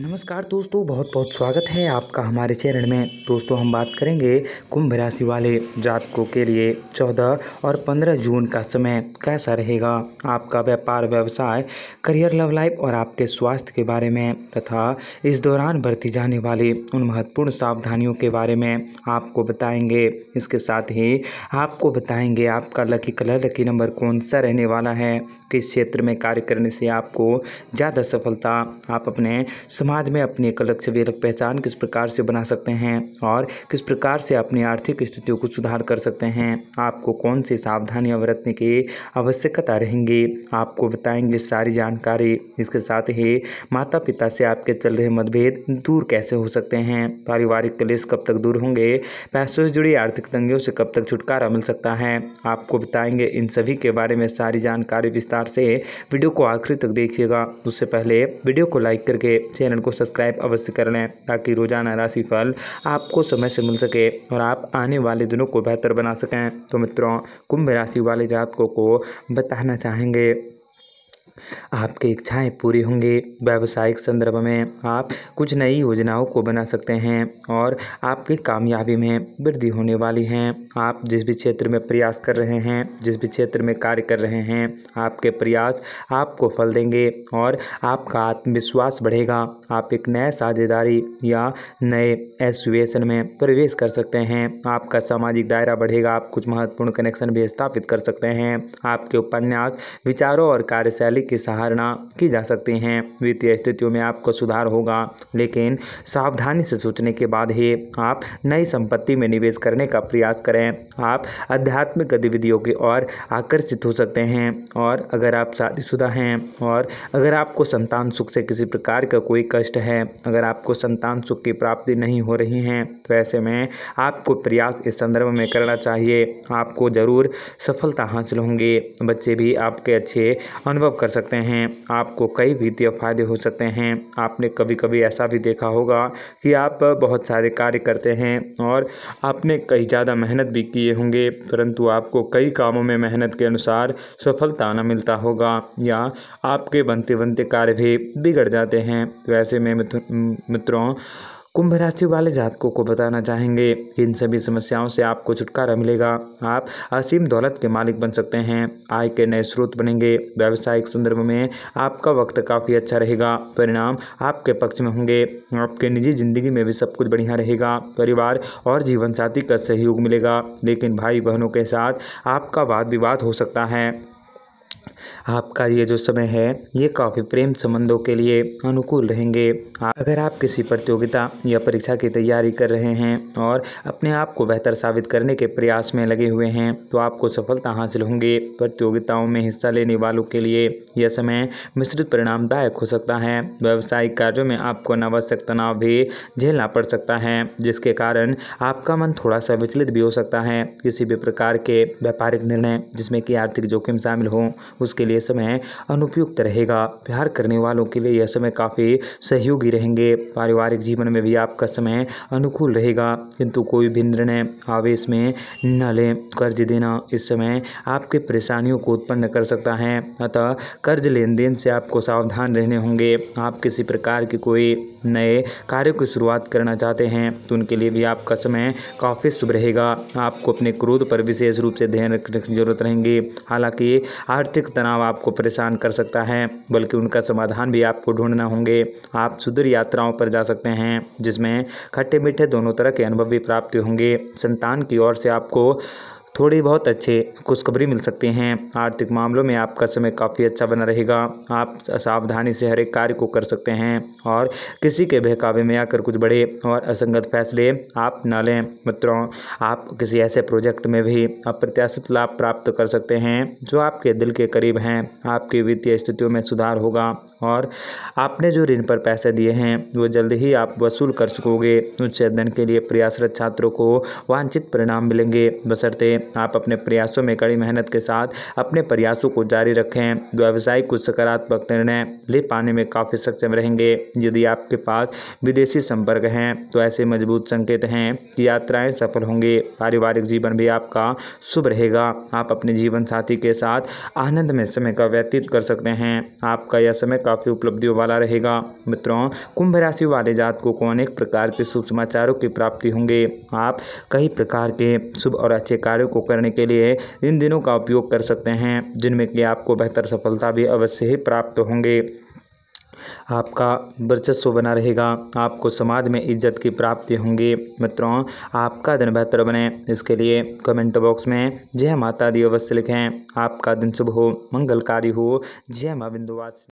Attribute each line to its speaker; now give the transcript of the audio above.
Speaker 1: नमस्कार दोस्तों बहुत बहुत स्वागत है आपका हमारे चैनल में दोस्तों हम बात करेंगे कुंभ राशि वाले जातकों के लिए 14 और 15 जून का समय कैसा रहेगा आपका व्यापार व्यवसाय करियर लव लाइफ और आपके स्वास्थ्य के बारे में तथा इस दौरान बरती जाने वाली उन महत्वपूर्ण सावधानियों के बारे में आपको बताएंगे इसके साथ ही आपको बताएंगे आपका लकी कलर लकी नंबर कौन सा रहने वाला है किस क्षेत्र में कार्य करने से आपको ज़्यादा सफलता आप अपने समाज में अपनी एक अलग से अलग पहचान किस प्रकार से बना सकते हैं और किस प्रकार से अपनी आर्थिक स्थितियों को सुधार कर सकते हैं आपको कौन सी सावधानियां बरतने की आवश्यकता रहेंगी आपको बताएंगे सारी जानकारी इसके साथ ही माता पिता से आपके चल रहे मतभेद दूर कैसे हो सकते हैं पारिवारिक कलेश कब तक दूर होंगे पैसों से जुड़ी आर्थिक तंगियों से कब तक छुटकारा मिल सकता है आपको बताएंगे इन सभी के बारे में सारी जानकारी विस्तार से वीडियो को आखिरी तक देखिएगा उससे पहले वीडियो को लाइक करके चैनल चैनल को सब्सक्राइब अवश्य कर लें ताकि रोजाना राशिफल आपको समय से मिल सके और आप आने वाले दिनों को बेहतर बना सकें तो मित्रों कुंभ राशि वाले जातकों को बताना चाहेंगे आपकी इच्छाएँ पूरी होंगी व्यावसायिक संदर्भ में आप कुछ नई योजनाओं को बना सकते हैं और आपकी कामयाबी में वृद्धि होने वाली हैं आप जिस भी क्षेत्र में प्रयास कर रहे हैं जिस भी क्षेत्र में कार्य कर रहे हैं आपके प्रयास आपको फल देंगे और आपका आत्मविश्वास बढ़ेगा आप एक नए साझेदारी या नए एसोसिएशन में प्रवेश कर सकते हैं आपका सामाजिक दायरा बढ़ेगा आप कुछ महत्वपूर्ण कनेक्शन भी स्थापित कर सकते हैं आपके उपन्यास विचारों और कार्यशैली की सहारा की जा सकती हैं वित्तीय स्थितियों में आपको सुधार होगा लेकिन सावधानी से सोचने के बाद ही आप नई संपत्ति में निवेश करने का प्रयास करें आप आध्यात्मिक गतिविधियों की ओर आकर्षित हो सकते हैं और अगर आप शादीशुदा हैं और अगर आपको संतान सुख से किसी प्रकार का कोई कष्ट है अगर आपको संतान सुख की प्राप्ति नहीं हो रही है तो ऐसे में आपको प्रयास इस संदर्भ में करना चाहिए आपको ज़रूर सफलता हासिल होंगी बच्चे भी आपके अच्छे अनुभव कर सकते हैं आपको कई वित्तीय फ़ायदे हो सकते हैं आपने कभी कभी ऐसा भी देखा होगा कि आप बहुत सारे कार्य करते हैं और आपने कई ज़्यादा मेहनत भी किए होंगे परंतु आपको कई कामों में मेहनत के अनुसार सफलता न मिलता होगा या आपके बनते बनते कार्य भी बिगड़ जाते हैं तो ऐसे में मित्रों कुंभ राशि वाले जातकों को बताना चाहेंगे इन सभी समस्याओं से आपको छुटकारा मिलेगा आप असीम दौलत के मालिक बन सकते हैं आय के नए स्रोत बनेंगे व्यावसायिक संदर्भ में आपका वक्त काफ़ी अच्छा रहेगा परिणाम आपके पक्ष में होंगे आपके निजी जिंदगी में भी सब कुछ बढ़िया रहेगा परिवार और जीवन साथी का सहयोग मिलेगा लेकिन भाई बहनों के साथ आपका वाद विवाद हो सकता है आपका ये जो समय है ये काफ़ी प्रेम संबंधों के लिए अनुकूल रहेंगे अगर आप किसी प्रतियोगिता या परीक्षा की तैयारी कर रहे हैं और अपने आप को बेहतर साबित करने के प्रयास में लगे हुए हैं तो आपको सफलता हासिल होंगे प्रतियोगिताओं में हिस्सा लेने वालों के लिए यह समय मिश्रित परिणामदायक हो सकता है व्यावसायिक कार्यों में आपको अनावश्यक तनाव भी झेलना पड़ सकता है जिसके कारण आपका मन थोड़ा सा विचलित भी हो सकता है किसी भी प्रकार के व्यापारिक निर्णय जिसमें कि आर्थिक जोखिम शामिल हों उसके लिए समय अनुपयुक्त रहेगा प्यार करने वालों के लिए यह समय काफ़ी सहयोगी रहेंगे पारिवारिक जीवन में भी आपका समय अनुकूल रहेगा किंतु कोई भी निर्णय आवेश में न लें कर्ज देना इस समय आपके परेशानियों को उत्पन्न कर सकता है अतः कर्ज लेन देन से आपको सावधान रहने होंगे आप किसी प्रकार के कोई नए कार्य की शुरुआत करना चाहते हैं तो उनके लिए भी आपका समय काफ़ी शुभ रहेगा आपको अपने क्रोध पर विशेष रूप से ध्यान रखने की जरूरत रहेंगी हालांकि आर्थिक मानसिक तनाव आपको परेशान कर सकता है बल्कि उनका समाधान भी आपको ढूंढना होंगे आप सुदूर यात्राओं पर जा सकते हैं जिसमें खट्टे मीठे दोनों तरह के अनुभव भी प्राप्त होंगे संतान की ओर से आपको थोड़ी बहुत अच्छे खुशखबरी मिल सकते हैं आर्थिक मामलों में आपका समय काफ़ी अच्छा बना रहेगा आप सावधानी से हर एक कार्य को कर सकते हैं और किसी के बहकावे में आकर कुछ बड़े और असंगत फैसले आप न लें मित्रों आप किसी ऐसे प्रोजेक्ट में भी अप्रत्याशित लाभ प्राप्त कर सकते हैं जो आपके दिल के करीब हैं आपकी वित्तीय स्थितियों में सुधार होगा और आपने जो ऋण पर पैसे दिए हैं वो जल्द ही आप वसूल कर सकोगे उच्च अध्ययन के लिए प्रयासरत छात्रों को वांछित परिणाम मिलेंगे बसरते आप अपने प्रयासों में कड़ी मेहनत के साथ अपने प्रयासों को जारी रखें व्यवसाय कुछ सकारात्मक निर्णय ले पाने में काफ़ी सक्षम रहेंगे यदि आपके पास विदेशी संपर्क हैं तो ऐसे मजबूत संकेत हैं कि यात्राएं सफल होंगे पारिवारिक जीवन भी आपका शुभ रहेगा आप अपने जीवन साथी के साथ आनंद में समय का व्यतीत कर सकते हैं आपका यह समय काफ़ी उपलब्धियों वाला रहेगा मित्रों कुंभ राशि वाले जात को अनेक प्रकार के शुभ समाचारों की प्राप्ति होंगे आप कई प्रकार के शुभ और अच्छे कार्यों को करने के लिए इन दिनों का उपयोग कर सकते हैं जिनमें कि आपको बेहतर सफलता भी अवश्य ही प्राप्त होंगे आपका वर्चस्व बना रहेगा आपको समाज में इज्जत की प्राप्ति होंगी मित्रों आपका दिन बेहतर बने इसके लिए कमेंट बॉक्स में जय माता दी अवश्य लिखें आपका दिन शुभ हो मंगलकारी हो जय माँ बिंदुवास